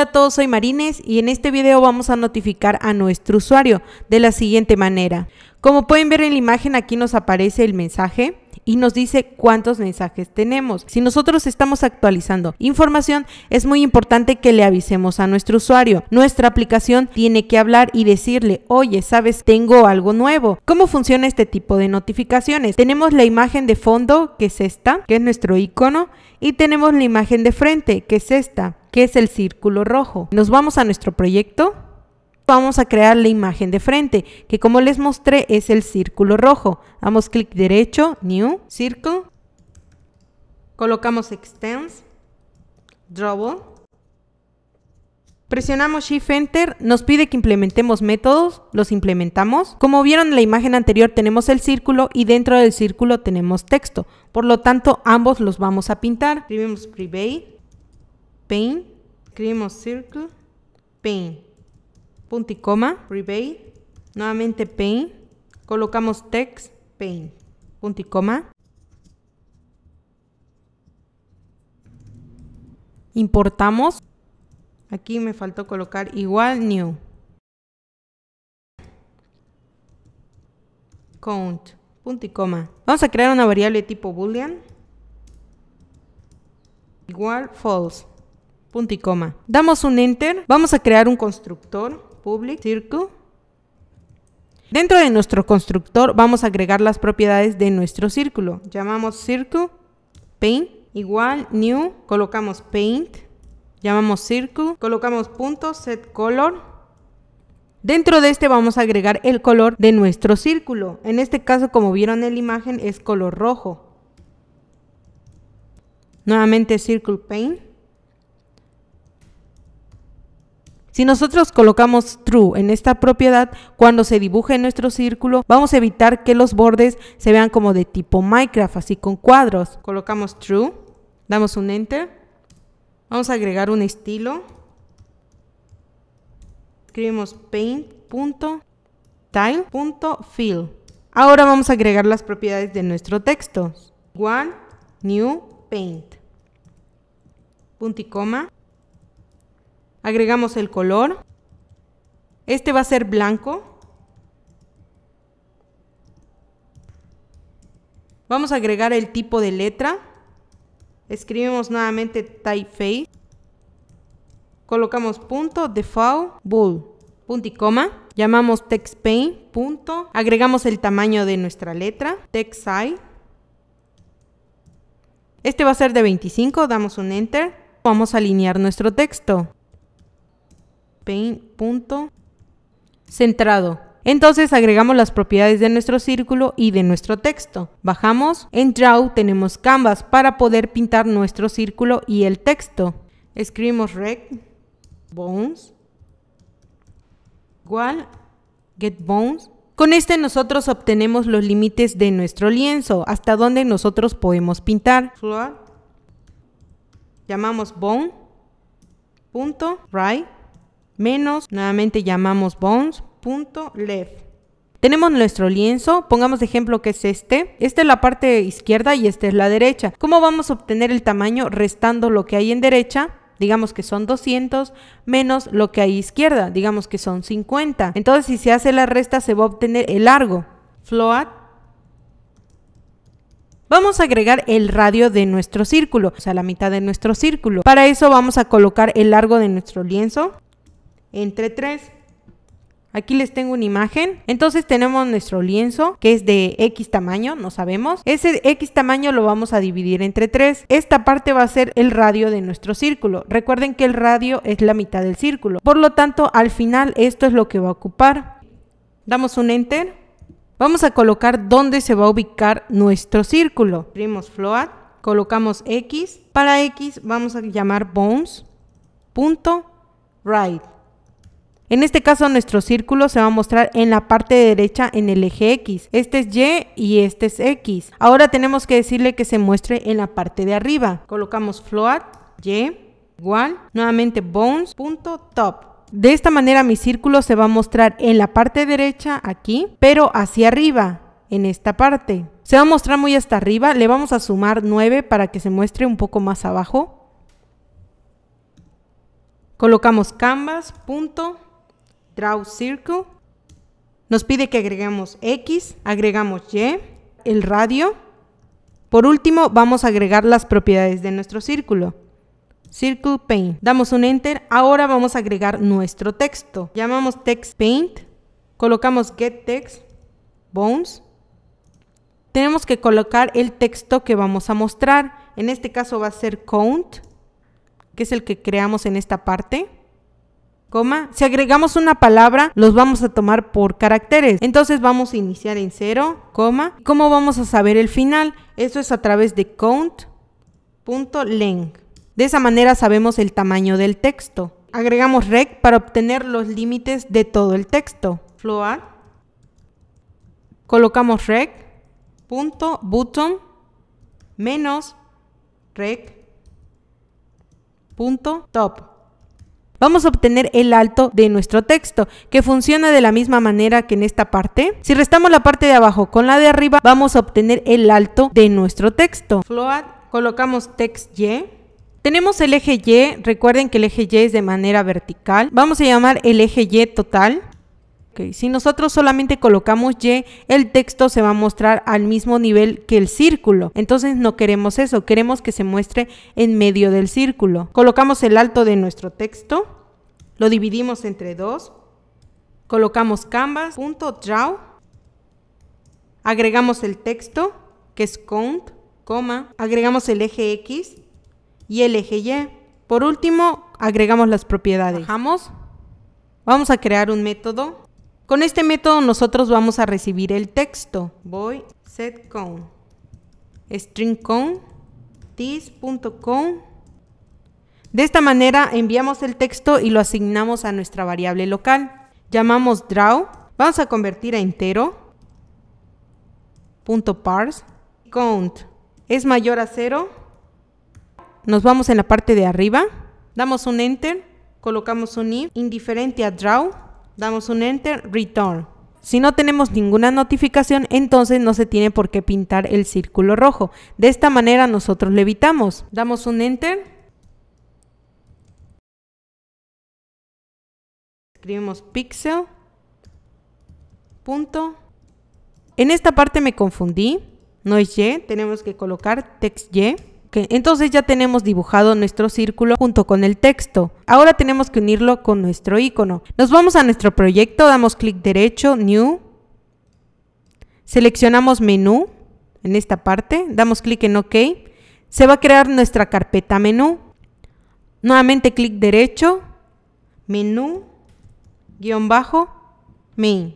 Hola a todos, soy Marines y en este video vamos a notificar a nuestro usuario de la siguiente manera. Como pueden ver en la imagen aquí nos aparece el mensaje y nos dice cuántos mensajes tenemos. Si nosotros estamos actualizando información, es muy importante que le avisemos a nuestro usuario. Nuestra aplicación tiene que hablar y decirle, oye, sabes, tengo algo nuevo. ¿Cómo funciona este tipo de notificaciones? Tenemos la imagen de fondo, que es esta, que es nuestro icono, y tenemos la imagen de frente, que es esta que es el círculo rojo. Nos vamos a nuestro proyecto. Vamos a crear la imagen de frente, que como les mostré es el círculo rojo. Damos clic derecho, New, Circle. Colocamos Extends, Draw. Presionamos Shift Enter, nos pide que implementemos métodos, los implementamos. Como vieron en la imagen anterior tenemos el círculo y dentro del círculo tenemos texto, por lo tanto ambos los vamos a pintar. Escribimos Private pain, creamos circle, pain, punto y coma, rebate, nuevamente pain, colocamos text, pain, punto y coma. Importamos, aquí me faltó colocar igual new. Count, punto y coma. Vamos a crear una variable de tipo boolean igual false punto y coma. Damos un enter, vamos a crear un constructor public circle. Dentro de nuestro constructor vamos a agregar las propiedades de nuestro círculo. Llamamos circle paint igual new, colocamos paint, llamamos circle, colocamos punto set color Dentro de este vamos a agregar el color de nuestro círculo. En este caso, como vieron en la imagen, es color rojo. Nuevamente Circle Paint. Si nosotros colocamos true en esta propiedad, cuando se dibuje nuestro círculo, vamos a evitar que los bordes se vean como de tipo Minecraft, así con cuadros. Colocamos true, damos un enter, vamos a agregar un estilo, escribimos paint.tile.fill. Ahora vamos a agregar las propiedades de nuestro texto. One, new, paint. Punto coma. Agregamos el color. Este va a ser blanco. Vamos a agregar el tipo de letra. Escribimos nuevamente typeface. Colocamos punto, default, bull, punto y coma. Llamamos textpaint, punto. Agregamos el tamaño de nuestra letra, text size. Este va a ser de 25, damos un enter. Vamos a alinear nuestro texto paint punto centrado. Entonces agregamos las propiedades de nuestro círculo y de nuestro texto. Bajamos. En Draw tenemos Canvas para poder pintar nuestro círculo y el texto. Escribimos rect bones igual get bones. Con este nosotros obtenemos los límites de nuestro lienzo, hasta donde nosotros podemos pintar. Llamamos bone punto right menos, nuevamente llamamos bones.left. Tenemos nuestro lienzo, pongamos de ejemplo que es este. Esta es la parte izquierda y esta es la derecha. ¿Cómo vamos a obtener el tamaño restando lo que hay en derecha? digamos que son 200 menos lo que hay izquierda, digamos que son 50. Entonces si se hace la resta se va a obtener el largo, float. Vamos a agregar el radio de nuestro círculo, o sea la mitad de nuestro círculo. Para eso vamos a colocar el largo de nuestro lienzo entre 3. Aquí les tengo una imagen. Entonces tenemos nuestro lienzo que es de X tamaño, no sabemos. Ese X tamaño lo vamos a dividir entre 3. Esta parte va a ser el radio de nuestro círculo. Recuerden que el radio es la mitad del círculo. Por lo tanto, al final esto es lo que va a ocupar. Damos un enter. Vamos a colocar dónde se va a ubicar nuestro círculo. Abrimos float, colocamos X. Para X vamos a llamar bones right. En este caso nuestro círculo se va a mostrar en la parte derecha en el eje X. Este es Y y este es X. Ahora tenemos que decirle que se muestre en la parte de arriba. Colocamos float, Y, igual, nuevamente bones.top. De esta manera mi círculo se va a mostrar en la parte derecha aquí, pero hacia arriba, en esta parte. Se va a mostrar muy hasta arriba, le vamos a sumar 9 para que se muestre un poco más abajo. Colocamos canvas, punto, draw circle, nos pide que agreguemos X, agregamos Y, el radio. Por último, vamos a agregar las propiedades de nuestro círculo. Circle Paint. Damos un Enter. Ahora vamos a agregar nuestro texto. Llamamos Text Paint. Colocamos Get Text, Bones. Tenemos que colocar el texto que vamos a mostrar. En este caso va a ser Count, que es el que creamos en esta parte. Si agregamos una palabra, los vamos a tomar por caracteres. Entonces vamos a iniciar en cero, coma. ¿Cómo vamos a saber el final? Eso es a través de count.length. De esa manera sabemos el tamaño del texto. Agregamos rec para obtener los límites de todo el texto. Float. Colocamos rec. Punto, menos rec. top. Vamos a obtener el alto de nuestro texto, que funciona de la misma manera que en esta parte. Si restamos la parte de abajo con la de arriba, vamos a obtener el alto de nuestro texto. Float, colocamos text Y. Tenemos el eje Y, recuerden que el eje Y es de manera vertical. Vamos a llamar el eje Y total si nosotros solamente colocamos Y, el texto se va a mostrar al mismo nivel que el círculo. Entonces no queremos eso, queremos que se muestre en medio del círculo. Colocamos el alto de nuestro texto, lo dividimos entre dos, colocamos canvas.draw, draw, agregamos el texto, que es count, coma, agregamos el eje X y el eje Y. Por último, agregamos las propiedades. Bajamos. Vamos a crear un método con este método nosotros vamos a recibir el texto. Voy string con this.con. De esta manera enviamos el texto y lo asignamos a nuestra variable local. Llamamos draw, vamos a convertir a entero, punto parse, count es mayor a cero, nos vamos en la parte de arriba, damos un enter, colocamos un if indiferente a draw damos un enter, return. Si no tenemos ninguna notificación, entonces no se tiene por qué pintar el círculo rojo. De esta manera nosotros le evitamos. Damos un enter. Escribimos pixel. Punto. En esta parte me confundí. No es Y, tenemos que colocar text Y. Entonces ya tenemos dibujado nuestro círculo junto con el texto. Ahora tenemos que unirlo con nuestro icono. Nos vamos a nuestro proyecto, damos clic derecho, New, seleccionamos menú en esta parte, damos clic en OK, se va a crear nuestra carpeta menú. Nuevamente clic derecho, menú, guión bajo, main.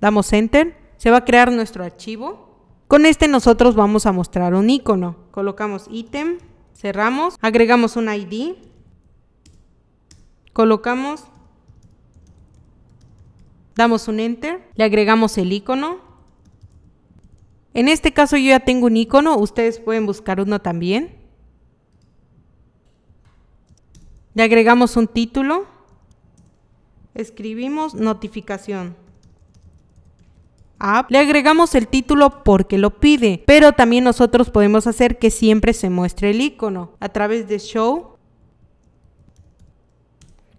Damos Enter, se va a crear nuestro archivo. Con este nosotros vamos a mostrar un icono. Colocamos ítem, cerramos, agregamos un ID, colocamos, damos un enter, le agregamos el icono. En este caso yo ya tengo un icono, ustedes pueden buscar uno también. Le agregamos un título, escribimos notificación le agregamos el título porque lo pide, pero también nosotros podemos hacer que siempre se muestre el icono. A través de Show,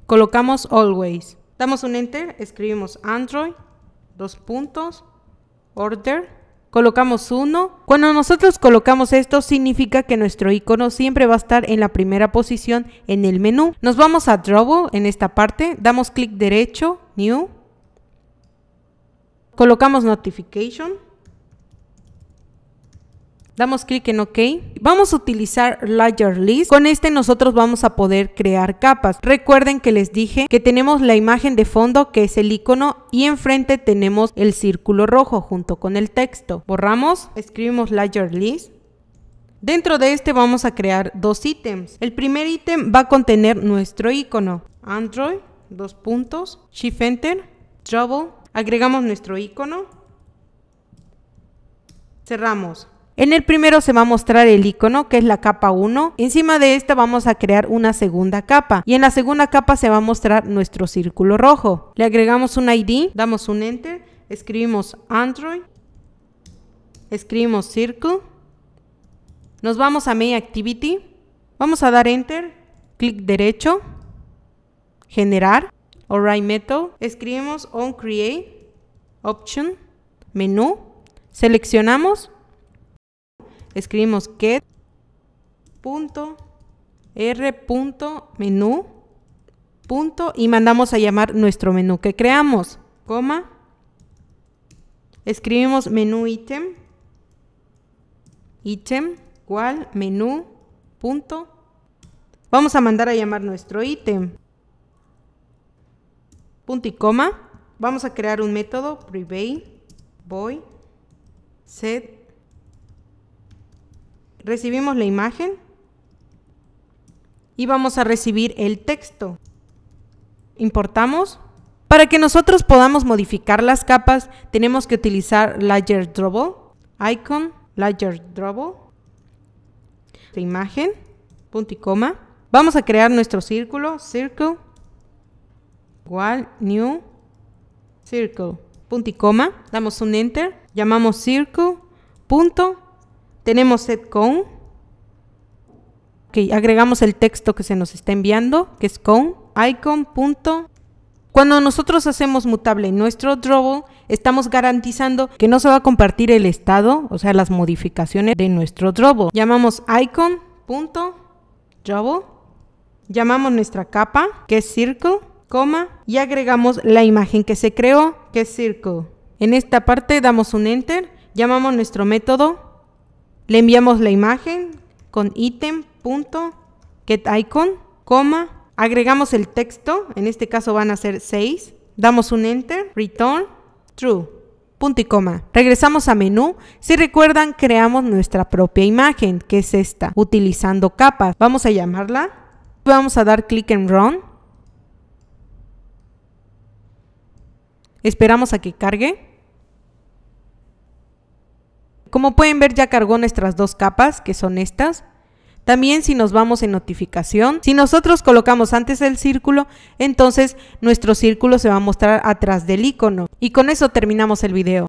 colocamos Always. Damos un Enter, escribimos Android, dos puntos, Order, colocamos uno. Cuando nosotros colocamos esto, significa que nuestro icono siempre va a estar en la primera posición en el menú. Nos vamos a Drawable en esta parte, damos clic derecho, New, colocamos notification, damos clic en OK. Vamos a utilizar Layer List. Con este nosotros vamos a poder crear capas. Recuerden que les dije que tenemos la imagen de fondo que es el icono y enfrente tenemos el círculo rojo junto con el texto. Borramos, escribimos Layer List. Dentro de este vamos a crear dos ítems. El primer ítem va a contener nuestro icono. Android, dos puntos, Shift Enter, Trouble, Agregamos nuestro icono. Cerramos. En el primero se va a mostrar el icono que es la capa 1. Encima de esta vamos a crear una segunda capa y en la segunda capa se va a mostrar nuestro círculo rojo. Le agregamos un ID, damos un enter, escribimos Android, escribimos Circle, nos vamos a Main Activity, vamos a dar enter, clic derecho, generar o escribimos on Create, Option, Menú, seleccionamos, escribimos Get, punto, R, punto, menú, punto, y mandamos a llamar nuestro menú que creamos, coma, escribimos menú item, item, cual, menú, punto. Vamos a mandar a llamar nuestro ítem punto y coma. Vamos a crear un método private Voy. set. Recibimos la imagen y vamos a recibir el texto. Importamos. Para que nosotros podamos modificar las capas, tenemos que utilizar Layer Icon, Layer Double, la imagen, punto y coma. Vamos a crear nuestro círculo, circle, igual new circle, punto y coma, damos un enter, llamamos circle, punto, tenemos set con, okay, agregamos el texto que se nos está enviando, que es con, icon, punto. Cuando nosotros hacemos mutable nuestro Drobo, estamos garantizando que no se va a compartir el estado, o sea, las modificaciones de nuestro Drobo. Llamamos icon, punto, Drobo. Llamamos nuestra capa, que es circle, coma y agregamos la imagen que se creó, que es circle. En esta parte damos un enter, llamamos nuestro método, le enviamos la imagen con item punto get icon, coma, agregamos el texto, en este caso van a ser 6, damos un enter, return true. Punto y coma. Regresamos a menú. Si recuerdan, creamos nuestra propia imagen, que es esta, utilizando capas. Vamos a llamarla. Vamos a dar clic en Run Esperamos a que cargue. Como pueden ver ya cargó nuestras dos capas, que son estas. También si nos vamos en notificación, si nosotros colocamos antes el círculo, entonces nuestro círculo se va a mostrar atrás del icono. Y con eso terminamos el video.